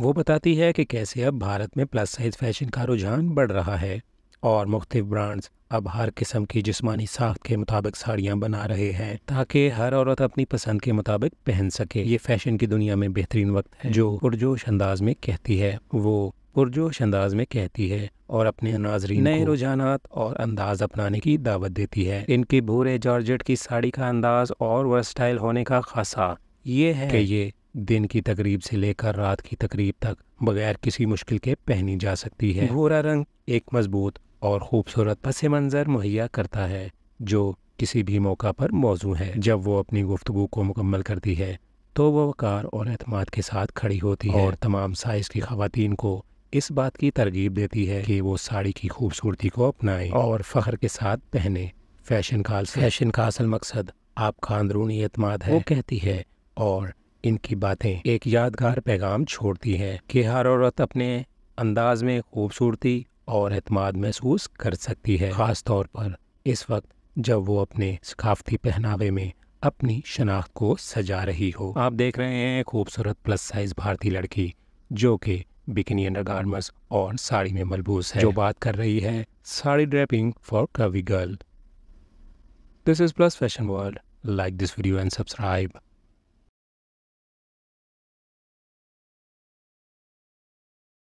वो बताती है कि कैसे अब भारत में प्लस साइज़ फैशन का रुझान बढ़ रहा है और मुख्त ब्रांड्स अब हर किस्म की जिस्मानी साख्त के मुताबिक साड़ियाँ बना रहे हैं ताकि हर औरत अपनी पसंद के मुताबिक पहन सके ये फैशन की दुनिया में बेहतरीन वक्त है जो पुरजोश अंदाज में कहती है वो पुरजोश अंदाज में कहती है और अपने नाजरी नए रुझान और अंदाज अपनाने की दावत देती है इनके भूरे जॉर्जेट की साड़ी का अंदाज और वर्स्टाइल होने का खासा ये है कि ये दिन की तकरीब से लेकर रात की तकरीब तक बगैर किसी मुश्किल के पहनी जा सकती है भूरा रंग एक मजबूत और खूबसूरत पस मंज़र मुहैया करता है जो किसी भी मौका पर मौजू है जब वो अपनी गुफ्तु को मुकम्मल करती है तो वह वकार और अहतमाद के साथ खड़ी होती है और तमाम साइज़ की खातन को इस बात की तरगीब देती है कि वो साड़ी की खूबसूरती को अपनाएं और फ़ख्र के साथ पहने फैशन का फैशन का असल मकसद आपका अंदरूनी अतमाद है वो कहती है और इनकी बातें एक यादगार पैगाम छोड़ती हैं कि हर औरत अपने अंदाज में खूबसूरती और अतमाद महसूस कर सकती है ख़ास तौर पर इस वक्त जब वो अपने सकाफती पहनावे में अपनी शनाख्त को सजा रही हो आप देख रहे हैं खूबसूरत प्लस साइज भारतीय लड़की जो कि बिकनी अंडरगारमेंट्स और साड़ी में मलबूस है जो बात कर रही है sari draping for curvy girl this is plus fashion world like this video and subscribe